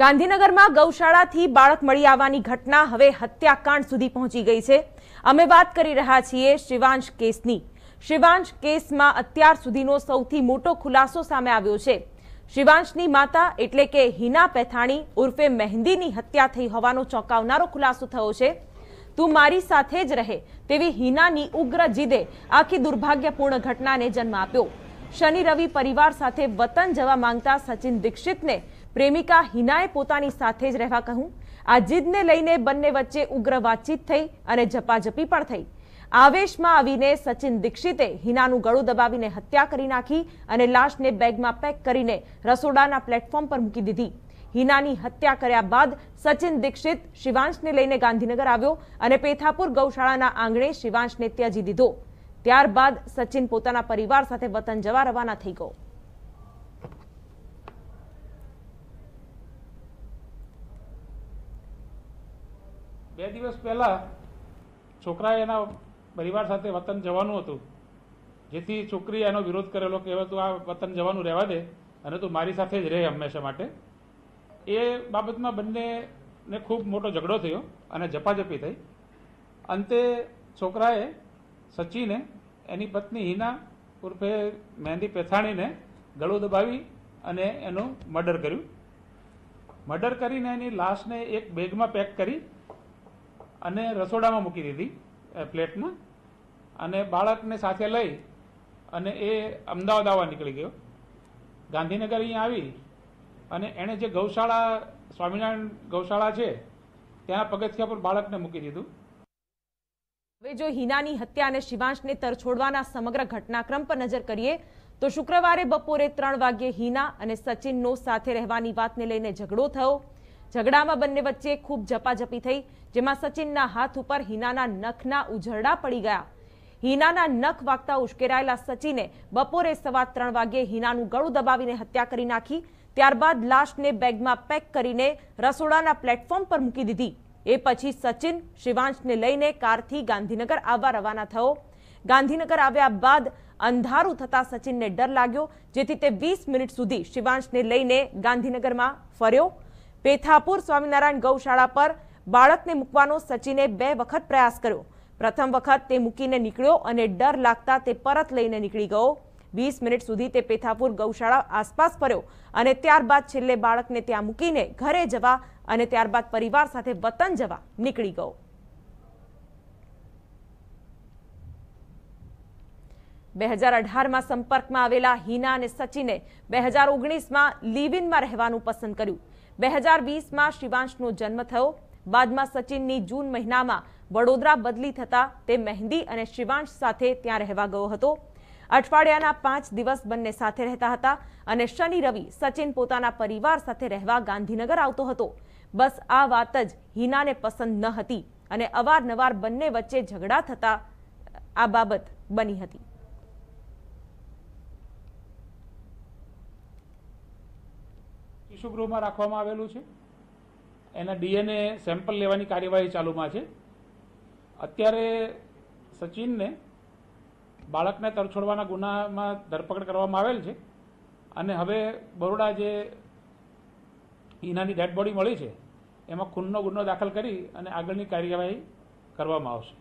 ગાંધીનગરમાં ગૌશાળાથી બાળક મળી આવવાની ઘટના હવે હત્યાકાંડ સુધી પહોંચી ગઈ છે અમે વાત કરી રહ્યા છીએ શિવાંશ કેસની શિવાંશ કેસમાં અત્યાર સુધીનો સૌથી મોટો ખુલાસો સામે આવ્યો છે શિવાંશની માતા એટલે કે હિના પેથાણી ઉર્ફે મહેંદીની હત્યા થઈ હોવાનો ચોંકાવનારો ખુલાસો થયો છે તું મારી સાથે જ રહે તેવી હિનાની ઉગ્ર જીદે આખી દુર્ભાગ્યપૂર્ણ ઘટનાને જન્મ આપ્યો શનિ રવિ પરિવાર સાથે વતન જવા માંગતા સચિન દીક્ષિતને પ્રેમિકા હિનાએ પોતાની સાથે જ રહેવા કહ્યું આ જીદને લઈને બંને વચ્ચે ઉગ્ર વાતચીત થઈ અને ઝપાઝપી પણ થઈ આવેશમાં આવીને સચિન દીક્ષિતે હિનાનું ગળું દબાવીને હત્યા કરી નાખી અને લાશને બેગમાં પેક કરીને રસોડાના પ્લેટફોર્મ પર મૂકી દીધી હિનાની હત્યા કર્યા બાદ સચિન દીક્ષિત શિવાંશને લઈને ગાંધીનગર આવ્યો અને પેથાપુર ગૌશાળાના આંગણે શિવાંશને ત્યજી દીધો ત્યારબાદ સચિન પોતાના પરિવાર સાથે વતન જવા રવાના થઈ ગયો બે દિવસ પહેલા છોકરાએ એના પરિવાર સાથે વતન જવાનું હતું જેથી છોકરીએ એનો વિરોધ કરેલો કે હવે તું આ વતન જવાનું રહેવા દે અને તું મારી સાથે જ રહે હંમેશા માટે એ બાબતમાં બંનેને ખૂબ મોટો ઝઘડો થયો અને ઝપાઝપી થઈ અંતે છોકરાએ સચીને એની પત્ની હિના ઉર્ફે મહેંદી પેથાણીને ગળું દબાવી અને એનું મર્ડર કર્યું મર્ડર કરીને એની લાશને એક બેગમાં પેક કરી અને રસોડામાં મૂકી દીધી પ્લેટમાં અને બાળકને સાથે લઈ અને એ અમદાવાદ આવવા નીકળી ગયો ગાંધીનગર અહીંયા આવી અને એણે જે ગૌશાળા સ્વામિનારાયણ ગૌશાળા છે ત્યાં પગથિયા પર બાળકને મૂકી દીધું વે જો હીનાની હત્યા અને શિવાંશને તર છોડવાના સમગ્ર ઘટનાક્રમ પર નજર કરીએ તો શુક્રવારે બપોરે 3 વાગ્યે હીના અને સચિનનો સાથે રહેવાની વાતને લઈને ઝઘડો થયો ઝઘડામાં બંને વચ્ચે ખૂબ ઝપાઝપી થઈ જેમાં સચિનના હાથ ઉપર હીનાના નખના ઉઝરડા પડી ગયા હીનાના નખ વાગતા ઉશ્કેરાયલા સચિને બપોરે 3:30 વાગ્યે હીનાનું ગળો દબાવીને હત્યા કરી નાખી ત્યારબાદ લાશને બેગમાં પેક કરીને રસોડાના પ્લેટફોર્મ પર મૂકી દીધી એ પછી સચિન શિવાંશને લઈને કારથી ગાંધીનગર આવવા રવાના થયો ગાંધીનગર આવ્યા બાદ અંધારું થતા સચિનને ડર લાગ્યો જેથી તે વીસ મિનિટ સુધી શિવાંશને લઈને ગાંધીનગરમાં ફર્યો પેથાપુર સ્વામિનારાયણ ગૌશાળા પર બાળકને મૂકવાનો સચિને બે વખત પ્રયાસ કર્યો પ્રથમ વખત તે મૂકીને નીકળ્યો અને ડર લાગતા તે પરત લઈને નીકળી ગયો વીસ મિનિટ સુધી તે પેથાપુર ગૌશાળા આસપાસ ફર્યો અને ત્યારબાદ છેલ્લે બાળકને ત્યાં મૂકીને ઘરે જવા અને ત્યારબાદ પરિવાર સાથે વતન જવા નીકળી ગયો બે હજાર અઢારમાં સંપર્કમાં આવેલા હિના અને સચિને બે હજાર ઓગણીસમાં લિવિનમાં રહેવાનું પસંદ કર્યું બે હજાર વીસમાં શિવાંશનો જન્મ થયો બાદમાં સચિનની જૂન મહિનામાં વડોદરા બદલી થતા તે મહેંદી અને શિવાંશ સાથે ત્યાં રહેવા ગયો હતો અઠવાડિયાના પાંચ દિવસ બંને સાથે રહેતા હતા અને શનિ રવિ સચિન પોતાના પરિવાર સાથે રહેવા ગાંધીનગર આવતો હતો બસ આ વાત જ હિનાને પસંદ ન હતી અને અવારનવાર બંને વચ્ચે ઝઘડા થતા આ બાબત બની હતી શિશુગૃહમાં રાખવામાં આવેલું છે એના ડીએનએ સેમ્પલ લેવાની કાર્યવાહી ચાલુમાં છે અત્યારે સચિનને બાળકને તરછોડવાના ગુનામાં ધરપકડ કરવામાં આવેલ છે અને હવે બરોડા જે ઈનાની ડેડ બોડી મળી છે એમાં ખૂનનો ગુનો દાખલ કરી અને આગળની કાર્યવાહી કરવામાં આવશે